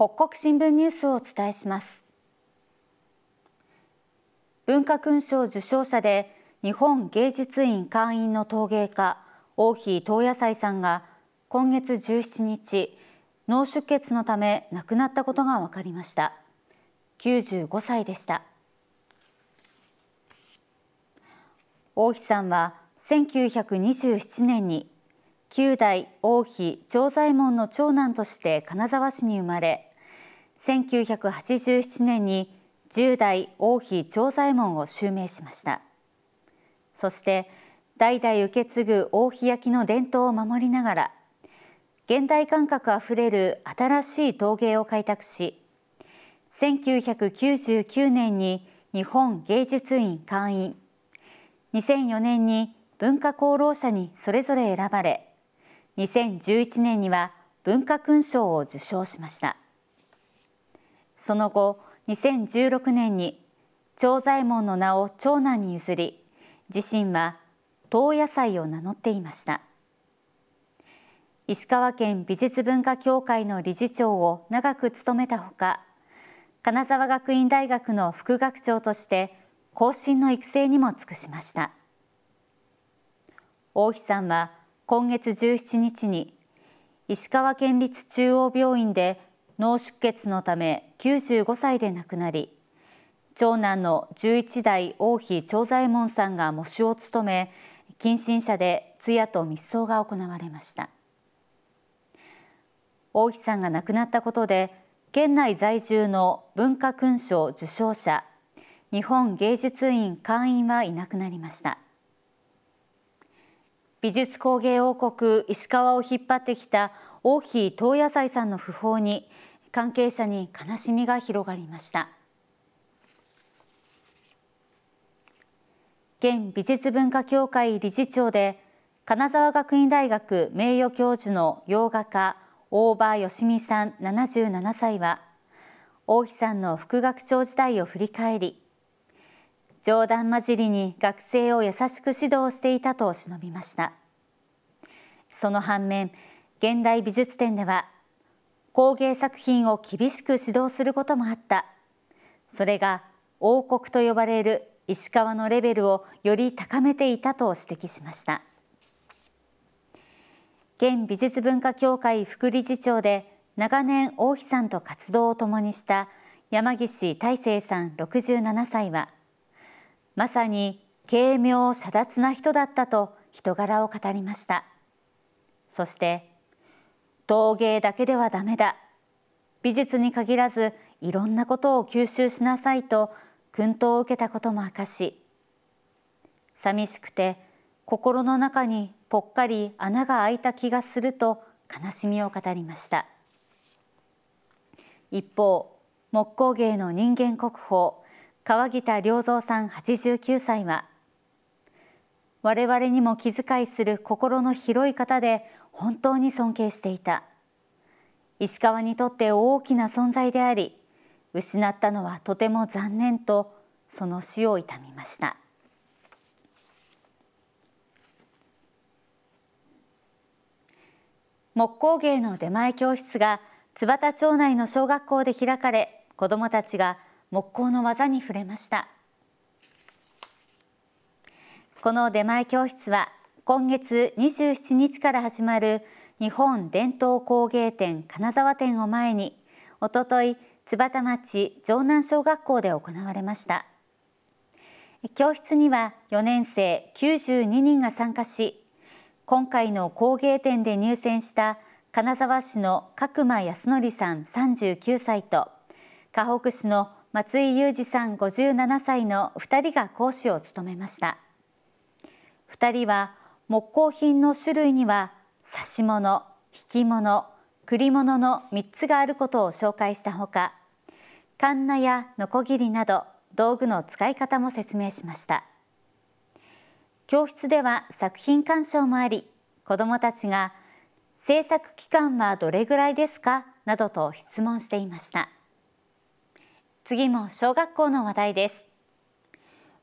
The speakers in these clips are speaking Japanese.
北国新聞ニュースをお伝えします文化勲章受章者で日本芸術院会員の陶芸家大妃東野菜さんが今月17日脳出血のため亡くなったことが分かりました95歳でした大妃さんは1927年に旧代王妃長左衛門の長男として金沢市に生まれ1987年に10代王妃長左衛門を襲名しましたそして代々受け継ぐ王妃焼の伝統を守りながら現代感覚あふれる新しい陶芸を開拓し1999年に日本芸術院会員2004年に文化功労者にそれぞれ選ばれ2011年には文化勲章を受章しました。その後2016年に長左衛門の名を長男に譲り自身は東野菜を名乗っていました石川県美術文化協会の理事長を長く務めたほか金沢学院大学の副学長として後進の育成にも尽くしました大妃さんは今月17日に石川県立中央病院で脳出血のため95歳で亡くなり長男の11代王妃長左衛門さんが喪主を務め近親者で通夜と密葬が行われました王妃さんが亡くなったことで県内在住の文化勲章受章者日本芸術院会員はいなくなりました美術工芸王国石川を引っ張ってきた王妃東野菜さんの訃報に関係者に悲しみが広がりました現美術文化協会理事長で金沢学院大学名誉教授の洋画家大場義美さん77歳は王妃さんの副学長時代を振り返り冗談交じりに学生を優しく指導していたと忍びましたその反面現代美術展では工芸作品を厳しく指導することもあったそれが王国と呼ばれる石川のレベルをより高めていたと指摘しました現美術文化協会副理事長で長年王妃さんと活動を共にした山岸大成さん67歳はまさに軽妙遮奪な人だったと人柄を語りましたそして陶芸だけではダメだ美術に限らずいろんなことを吸収しなさいと薫陶を受けたことも明かし寂しくて心の中にぽっかり穴が開いた気がすると悲しみを語りました一方木工芸の人間国宝川北良三さん89歳は我々にも気遣いする心の広い方で本当に尊敬していた石川にとって大きな存在であり失ったのはとても残念とその死を悼みました木工芸の出前教室が津幡町内の小学校で開かれ子どもたちが木工の技に触れましたこの出前教室は今月27日から始まる日本伝統工芸展金沢展を前におととい津幡町城南小学校で行われました教室には4年生92人が参加し今回の工芸展で入選した金沢市の角間康則さん39歳と河北市の松井裕二さん57歳の2人が講師を務めました2人は木工品の種類には指物、引き物、栗物の3つがあることを紹介したほかカンナやノコギリなど道具の使い方も説明しました教室では作品鑑賞もあり子どもたちが制作期間はどれぐらいですかなどと質問していました次も小学校の話題です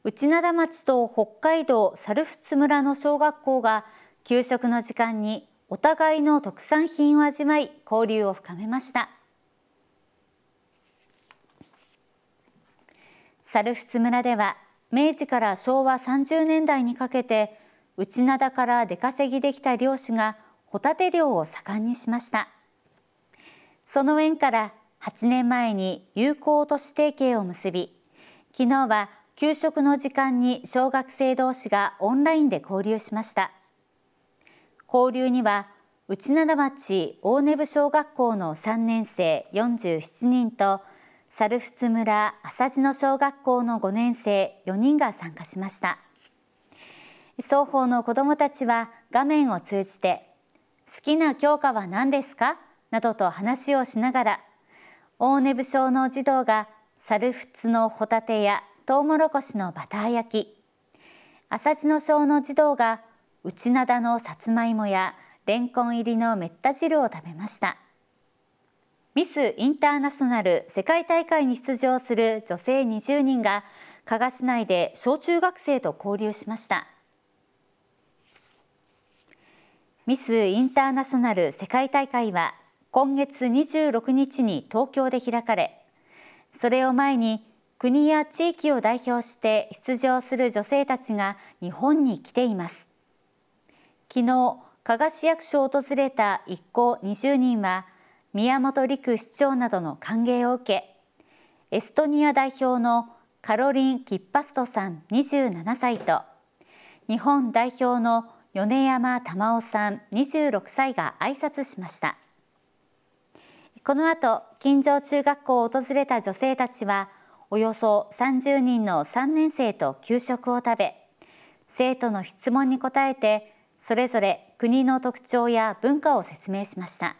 内灘町と北海道猿払村の小学校が給食の時間にお互いの特産品を味わい交流を深めました猿払村では明治から昭和30年代にかけて内灘から出稼ぎできた漁師がホタテ漁を盛んにしましたその縁から8年前に友好都市提携を結び昨日は給食の時間に小学生同士がオンラインで交流しました交流には内灘町大根部小学校の3年生47人と猿払村浅地の小学校の5年生4人が参加しました双方の子どもたちは画面を通じて好きな教科は何ですかなどと話をしながら大根武将の児童が猿仏のホタテやトウモロコシのバター焼き朝地の小の児童が内灘のさつまいもやレンコン入りのめった汁を食べましたミス・インターナショナル世界大会に出場する女性20人が加賀市内で小中学生と交流しましたミス・インターナショナル世界大会は今月26日に東京で開かれそれを前に国や地域を代表して出場する女性たちが日本に来ています昨日加賀市役所を訪れた一行20人は宮本陸市長などの歓迎を受けエストニア代表のカロリン・キッパストさん27歳と日本代表の米山珠緒さん26歳が挨拶しました。この後近所中学校を訪れた女性たちはおよそ30人の3年生と給食を食べ生徒の質問に答えてそれぞれ国の特徴や文化を説明しました。